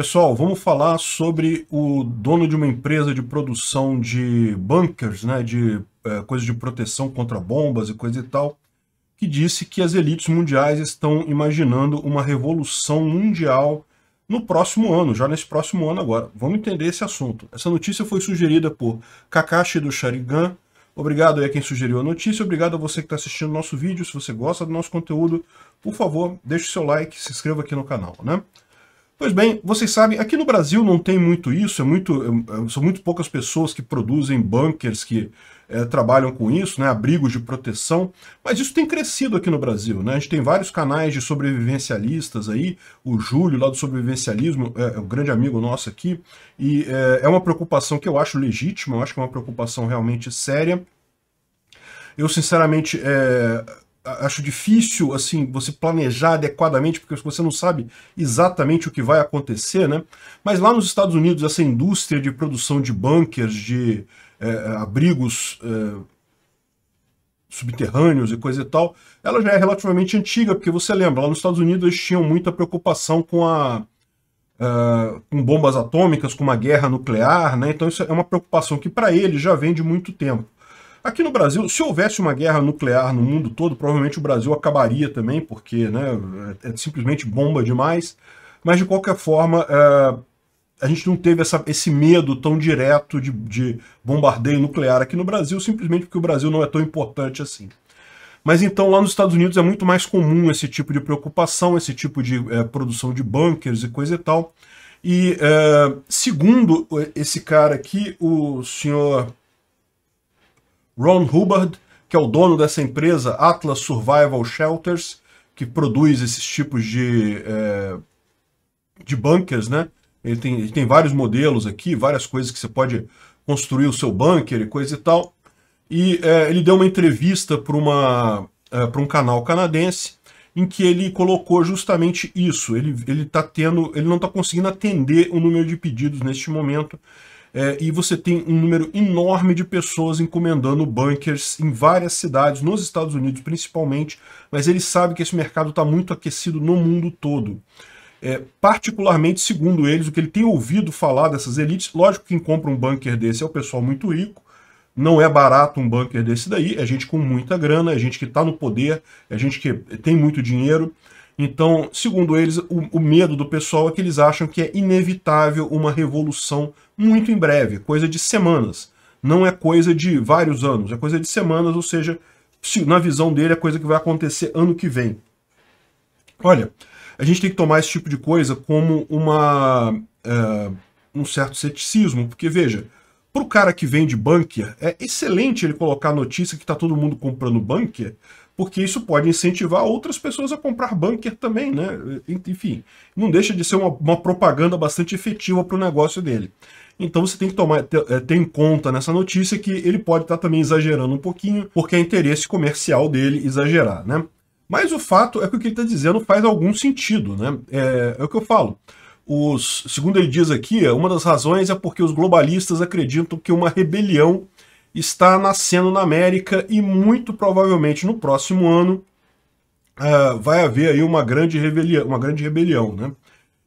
Pessoal, vamos falar sobre o dono de uma empresa de produção de bunkers, né, de é, eh, coisas de proteção contra bombas e coisa e tal, que disse que as elites mundiais estão imaginando uma revolução mundial no próximo ano, já nesse próximo ano agora. Vamos entender esse assunto. Essa notícia foi sugerida por Kakashi do Sharigan. Obrigado aí a quem sugeriu a notícia, obrigado a você que está assistindo nosso vídeo. Se você gosta do nosso conteúdo, por favor, deixe o seu like, se inscreva aqui no canal, né? Pois bem, vocês sabem, aqui no Brasil não tem muito isso, é muito, é, é, são muito poucas pessoas que produzem bunkers, que é, trabalham com isso, né, abrigos de proteção, mas isso tem crescido aqui no Brasil. Né? A gente tem vários canais de sobrevivencialistas aí, o Júlio lá do sobrevivencialismo é, é um grande amigo nosso aqui, e é, é uma preocupação que eu acho legítima, eu acho que é uma preocupação realmente séria. Eu, sinceramente, é, acho difícil assim você planejar adequadamente porque você não sabe exatamente o que vai acontecer, né? Mas lá nos Estados Unidos essa indústria de produção de bunkers, de é, abrigos é, subterrâneos e coisa e tal, ela já é relativamente antiga porque você lembra lá nos Estados Unidos eles tinham muita preocupação com a Uh, com bombas atômicas, com uma guerra nuclear, né? Então isso é uma preocupação que para ele já vem de muito tempo. Aqui no Brasil, se houvesse uma guerra nuclear no mundo todo, provavelmente o Brasil acabaria também, porque né, é, é simplesmente bomba demais. Mas, de qualquer forma, é, a gente não teve essa, esse medo tão direto de, de bombardeio nuclear aqui no Brasil, simplesmente porque o Brasil não é tão importante assim. Mas então lá nos Estados Unidos é muito mais comum esse tipo de preocupação, esse tipo de é, produção de bunkers e coisa e tal. E é, segundo é, esse cara aqui, o senhor Ron Hubbard, que é o dono dessa empresa Atlas Survival Shelters, que produz esses tipos de, é, de bunkers, né? Ele tem, ele tem vários modelos aqui, várias coisas que você pode construir o seu bunker e coisa e tal. E é, ele deu uma entrevista para é, um canal canadense em que ele colocou justamente isso. Ele, ele, tá tendo, ele não está conseguindo atender o número de pedidos neste momento é, e você tem um número enorme de pessoas encomendando bunkers em várias cidades, nos Estados Unidos principalmente, mas ele sabe que esse mercado está muito aquecido no mundo todo. É, particularmente, segundo eles, o que ele tem ouvido falar dessas elites, lógico que quem compra um bunker desse é o pessoal muito rico, não é barato um bunker desse daí, é gente com muita grana, é gente que está no poder, é gente que tem muito dinheiro, então, segundo eles, o, o, medo do pessoal é que eles acham que é inevitável uma revolução muito em breve, coisa de semanas. Não é coisa de vários anos, é coisa de semanas, ou seja, na visão dele é coisa que vai acontecer ano que vem. Olha, a gente tem que tomar esse tipo de coisa como uma é, um certo ceticismo, porque veja, para o cara que vende bunker, é excelente ele colocar a notícia que está todo mundo comprando bunker, porque isso pode incentivar outras pessoas a comprar bunker também, né? Enfim, não deixa de ser uma, uma propaganda bastante efetiva para o negócio dele. Então você tem que tomar ter, é, ter, em conta nessa notícia que ele pode estar tá também exagerando um pouquinho, porque é interesse comercial dele exagerar, né? Mas o fato é que o que ele está dizendo faz algum sentido, né? É, é o que eu falo. Os, segundo ele diz aqui, é, uma das razões é porque os globalistas acreditam que uma rebelião está nascendo na América e muito provavelmente no próximo ano uh, vai haver aí uma grande rebelião, uma grande rebelião, né?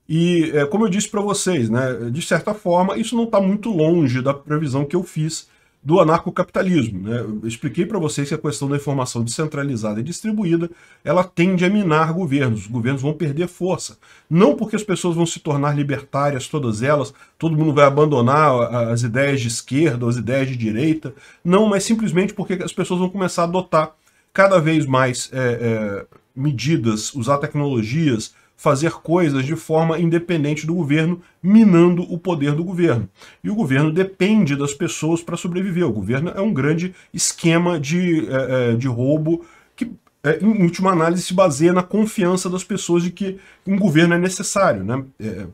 E uh, como eu disse para vocês, né, de certa forma isso não está muito longe da previsão que eu fiz do anarcocapitalismo. Né? Eu expliquei para vocês que a questão da informação descentralizada e distribuída ela tende a minar governos. Os governos vão perder força. Não porque as pessoas vão se tornar libertárias, todas elas, todo mundo vai abandonar as ideias de esquerda, as ideias de direita. Não, mas simplesmente porque as pessoas vão começar a adotar cada vez mais é, é, medidas, usar tecnologias, fazer coisas de forma independente do governo, minando o poder do governo. E o governo depende das pessoas para sobreviver. O governo é um grande esquema de, é, é de roubo que, é, em última análise, se baseia na confiança das pessoas de que um governo é necessário. Né? É, é,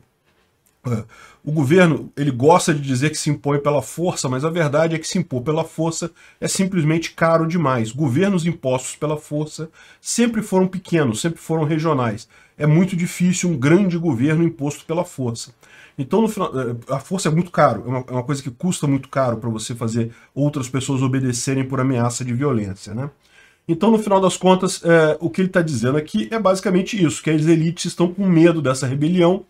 é, o governo ele gosta de dizer que se impõe pela força, mas a verdade é que se impor pela força é simplesmente caro demais. Governos impostos pela força sempre foram pequenos, sempre foram regionais é muito difícil um grande governo imposto pela força. Então, final, eh, a força é muito caro, é uma, é uma coisa que custa muito caro para você fazer outras pessoas obedecerem por ameaça de violência, né? Então, no final das contas, é, o que ele está dizendo aqui é basicamente isso, que as elites estão com medo dessa rebelião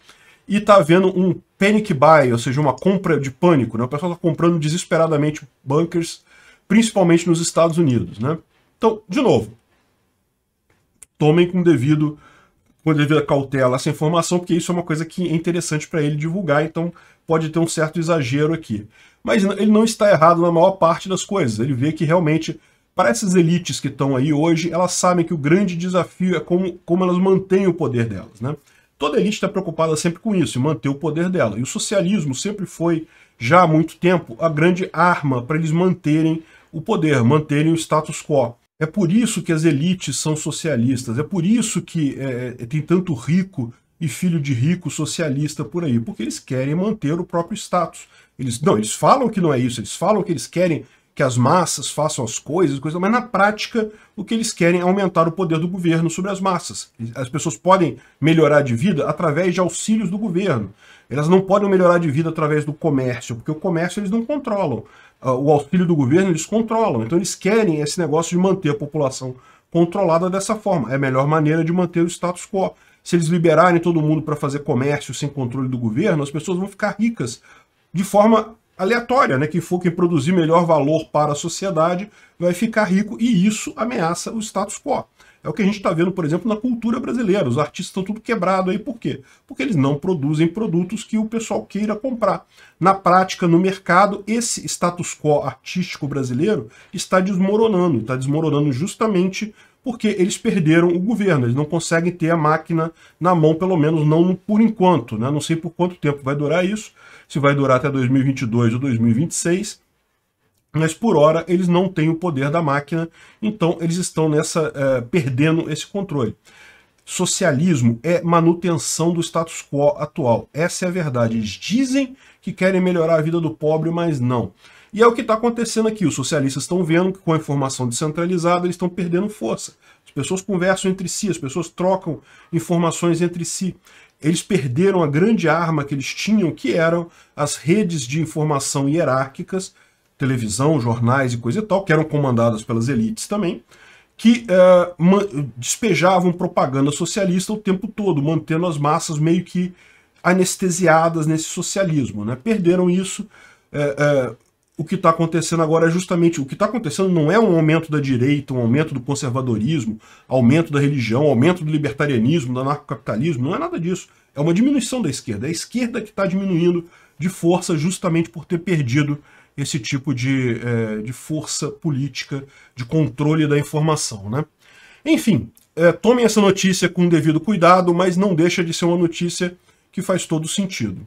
e está havendo um panic buy, ou seja, uma compra de pânico. Né? O pessoal está comprando desesperadamente bunkers, principalmente nos Estados Unidos. Né? Então, de novo, tomem com devido com devida cautela essa informação, porque isso é uma coisa que é interessante para ele divulgar, então pode ter um certo exagero aqui. Mas ele não está errado na maior parte das coisas. Ele vê que realmente, para essas elites que estão aí hoje, elas sabem que o grande desafio é como, como elas mantêm o poder delas. Né? Toda elite está preocupada sempre com isso, manter o poder dela. E o socialismo sempre foi, já há muito tempo, a grande arma para eles manterem o poder, manterem o status quo. É por isso que as elites são socialistas, é por isso que é, é, tem tanto rico e filho de rico socialista por aí, porque eles querem manter o próprio status. Eles não, eles falam que não é isso, eles falam que eles querem que as massas façam as coisas, mas na prática o que eles querem é aumentar o poder do governo sobre as massas. As pessoas podem melhorar de vida através de auxílios do governo. Elas não podem melhorar de vida através do comércio, porque o comércio eles não controlam. Ah, o auxílio do governo, eles controlam. Então eles querem esse negócio de manter a população controlada dessa forma. É a melhor maneira de manter o status quo. Se eles liberarem todo mundo para fazer comércio sem controle do governo, as pessoas vão ficar ricas de forma aleatória, né? Que for quem produzir melhor valor para a sociedade vai ficar rico e isso ameaça o status quo. É o que a gente está vendo, por exemplo, na cultura brasileira. Os artistas estão tudo quebrado aí, por quê? Porque eles não produzem produtos que o pessoal queira comprar. Na prática, no mercado, esse status quo artístico brasileiro está desmoronando, está desmoronando justamente porque eles perderam o governo, eles não conseguem ter a máquina na mão, pelo menos não por enquanto, né? não sei por quanto tempo vai durar isso, se vai durar até 2022 ou 2026, mas por hora eles não têm o poder da máquina, então eles estão nessa é, perdendo esse controle. Socialismo é manutenção do status quo atual. Essa é a verdade. Eles dizem que querem melhorar a vida do pobre, mas não. E é o que está acontecendo aqui. Os socialistas estão vendo que com a informação descentralizada eles estão perdendo força. As pessoas conversam entre si, as pessoas trocam informações entre si. Eles perderam a grande arma que eles tinham, que eram as redes de informação hierárquicas, televisão, jornais e coisa e tal, que eram comandadas pelas elites também, que uh, despejavam propaganda socialista o tempo todo, mantendo as massas meio que anestesiadas nesse socialismo. Né? Perderam isso. Uh, uh, o que está acontecendo agora é justamente o que está acontecendo não é um aumento da direita, um aumento do conservadorismo, aumento da religião, aumento do libertarianismo, do anarcocapitalismo, não é nada disso. É uma diminuição da esquerda. É a esquerda que está diminuindo de força justamente por ter perdido esse tipo de, é, de força política, de controle da informação. Né? Enfim, é, tomem essa notícia com devido cuidado, mas não deixa de ser uma notícia que faz todo sentido.